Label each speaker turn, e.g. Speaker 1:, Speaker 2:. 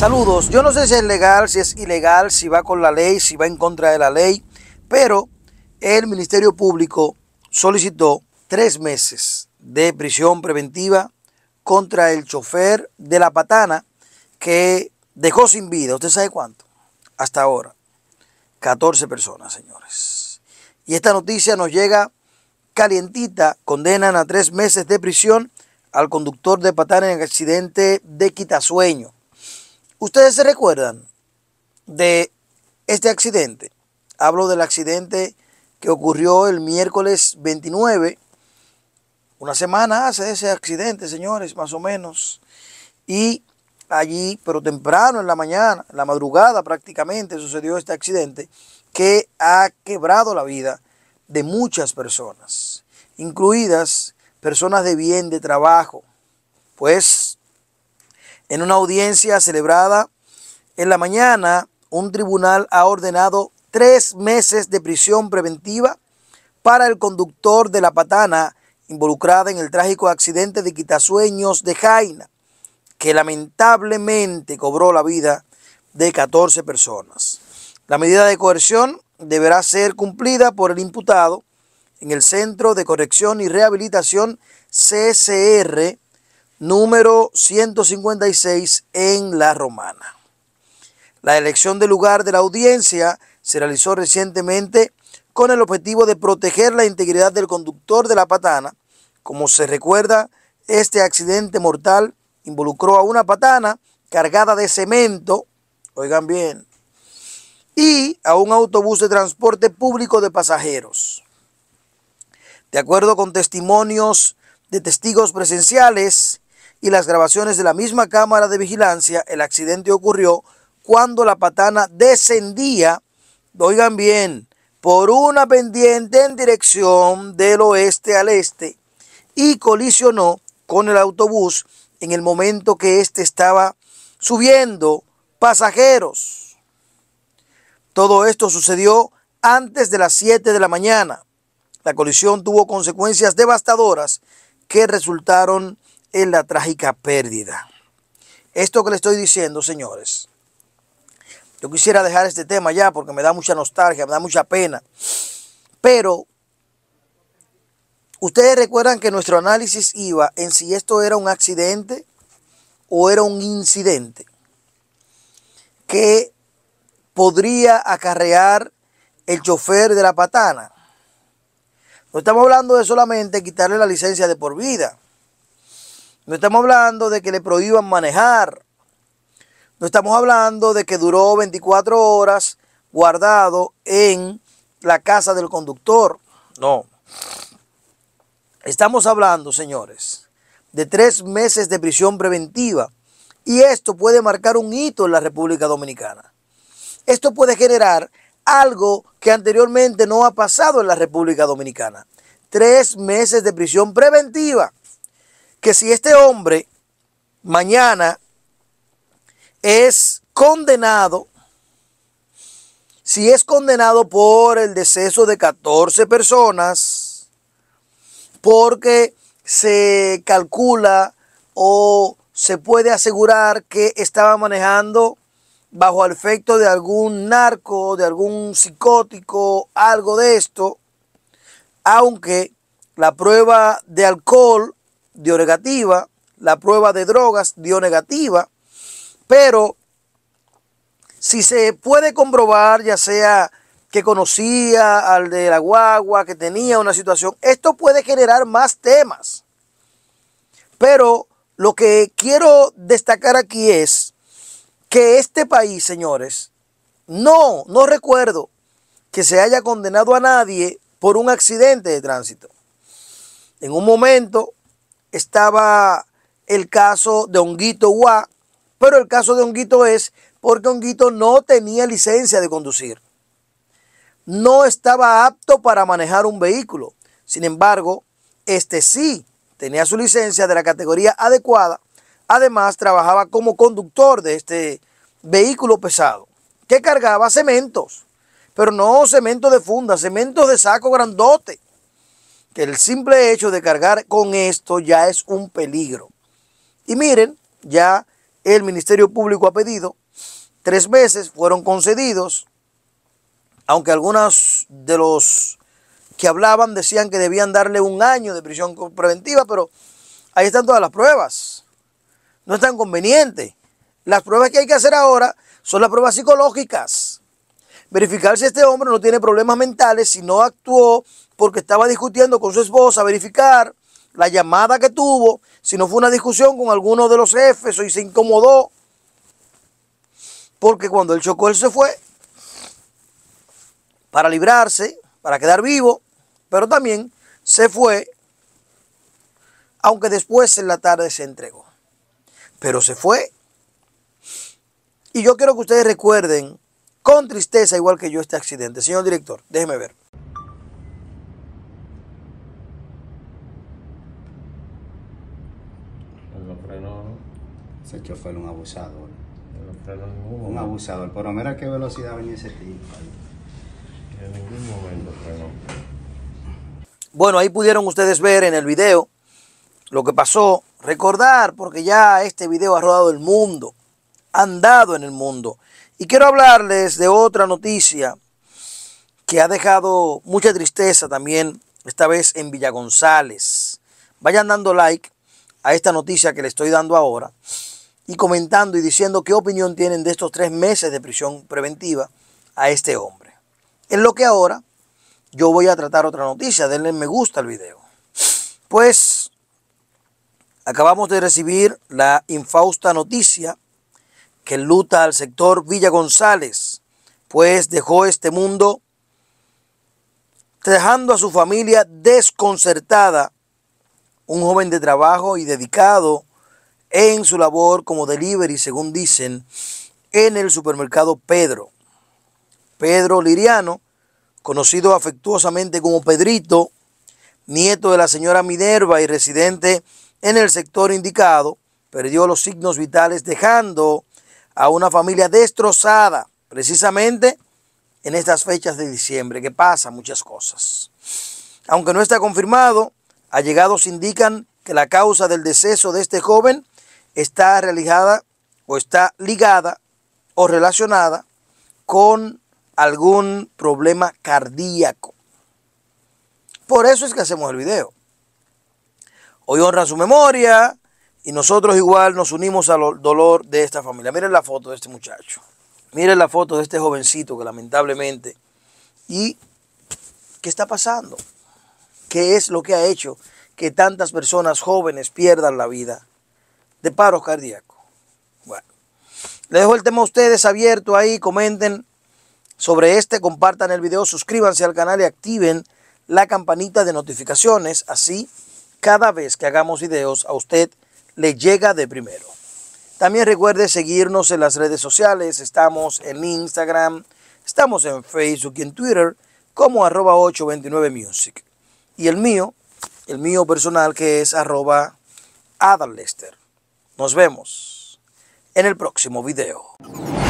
Speaker 1: Saludos, yo no sé si es legal, si es ilegal, si va con la ley, si va en contra de la ley, pero el Ministerio Público solicitó tres meses de prisión preventiva contra el chofer de la patana que dejó sin vida, ¿usted sabe cuánto? Hasta ahora, 14 personas, señores. Y esta noticia nos llega calientita, condenan a tres meses de prisión al conductor de patana en el accidente de Quitasueño. Ustedes se recuerdan de este accidente. Hablo del accidente que ocurrió el miércoles 29. Una semana hace ese accidente, señores, más o menos. Y allí, pero temprano en la mañana, la madrugada prácticamente, sucedió este accidente que ha quebrado la vida de muchas personas, incluidas personas de bien, de trabajo, pues en una audiencia celebrada en la mañana, un tribunal ha ordenado tres meses de prisión preventiva para el conductor de la patana involucrada en el trágico accidente de quitasueños de Jaina, que lamentablemente cobró la vida de 14 personas. La medida de coerción deberá ser cumplida por el imputado en el Centro de Corrección y Rehabilitación CCR número 156 en La Romana. La elección del lugar de la audiencia se realizó recientemente con el objetivo de proteger la integridad del conductor de la patana. Como se recuerda, este accidente mortal involucró a una patana cargada de cemento, oigan bien, y a un autobús de transporte público de pasajeros. De acuerdo con testimonios de testigos presenciales, y las grabaciones de la misma cámara de vigilancia, el accidente ocurrió cuando la patana descendía, oigan bien, por una pendiente en dirección del oeste al este y colisionó con el autobús en el momento que éste estaba subiendo pasajeros. Todo esto sucedió antes de las 7 de la mañana. La colisión tuvo consecuencias devastadoras que resultaron es la trágica pérdida. Esto que le estoy diciendo, señores, yo quisiera dejar este tema ya porque me da mucha nostalgia, me da mucha pena, pero ustedes recuerdan que nuestro análisis iba en si esto era un accidente o era un incidente que podría acarrear el chofer de la patana. No estamos hablando de solamente quitarle la licencia de por vida. No estamos hablando de que le prohíban manejar. No estamos hablando de que duró 24 horas guardado en la casa del conductor. No. Estamos hablando, señores, de tres meses de prisión preventiva. Y esto puede marcar un hito en la República Dominicana. Esto puede generar algo que anteriormente no ha pasado en la República Dominicana. Tres meses de prisión preventiva que si este hombre mañana es condenado, si es condenado por el deceso de 14 personas, porque se calcula o se puede asegurar que estaba manejando bajo el efecto de algún narco, de algún psicótico, algo de esto, aunque la prueba de alcohol dio negativa, la prueba de drogas dio negativa, pero si se puede comprobar, ya sea que conocía al de la guagua, que tenía una situación, esto puede generar más temas. Pero lo que quiero destacar aquí es que este país, señores, no, no recuerdo que se haya condenado a nadie por un accidente de tránsito. En un momento estaba el caso de Honguito UA, pero el caso de Honguito es porque Honguito no tenía licencia de conducir. No estaba apto para manejar un vehículo. Sin embargo, este sí tenía su licencia de la categoría adecuada. Además, trabajaba como conductor de este vehículo pesado, que cargaba cementos, pero no cemento de funda, cementos de saco grandote que el simple hecho de cargar con esto ya es un peligro. Y miren, ya el Ministerio Público ha pedido, tres meses fueron concedidos, aunque algunos de los que hablaban decían que debían darle un año de prisión preventiva, pero ahí están todas las pruebas. No es tan conveniente. Las pruebas que hay que hacer ahora son las pruebas psicológicas verificar si este hombre no tiene problemas mentales, si no actuó porque estaba discutiendo con su esposa, verificar la llamada que tuvo, si no fue una discusión con alguno de los jefes y se incomodó, porque cuando él chocó él se fue para librarse, para quedar vivo, pero también se fue, aunque después en la tarde se entregó, pero se fue. Y yo quiero que ustedes recuerden con tristeza, igual que yo, este accidente. Señor director, déjeme ver. Ese un abusador. Un abusador. Pero mira qué velocidad venía ese tipo. En ningún momento frenó. Bueno, ahí pudieron ustedes ver en el video lo que pasó. Recordar, porque ya este video ha rodado el mundo, ha andado en el mundo. Y quiero hablarles de otra noticia que ha dejado mucha tristeza también, esta vez en Villa González. Vayan dando like a esta noticia que le estoy dando ahora y comentando y diciendo qué opinión tienen de estos tres meses de prisión preventiva a este hombre. En lo que ahora yo voy a tratar otra noticia, denle me gusta al video. Pues acabamos de recibir la infausta noticia que luta al sector Villa González, pues dejó este mundo dejando a su familia desconcertada, un joven de trabajo y dedicado en su labor como delivery, según dicen, en el supermercado Pedro. Pedro Liriano, conocido afectuosamente como Pedrito, nieto de la señora Minerva y residente en el sector indicado, perdió los signos vitales dejando a una familia destrozada, precisamente en estas fechas de diciembre, que pasa muchas cosas. Aunque no está confirmado, allegados indican que la causa del deceso de este joven está realizada o está ligada o relacionada con algún problema cardíaco. Por eso es que hacemos el video. Hoy honra su memoria, y nosotros igual nos unimos al dolor de esta familia. Miren la foto de este muchacho. Miren la foto de este jovencito que lamentablemente. ¿Y qué está pasando? ¿Qué es lo que ha hecho que tantas personas jóvenes pierdan la vida de paros cardíacos? Bueno, le dejo el tema a ustedes abierto ahí. Comenten sobre este, compartan el video, suscríbanse al canal y activen la campanita de notificaciones. Así, cada vez que hagamos videos, a usted le llega de primero. También recuerde seguirnos en las redes sociales. Estamos en Instagram, estamos en Facebook y en Twitter como arroba 829music. Y el mío, el mío personal que es arroba Adam Lester. Nos vemos en el próximo video.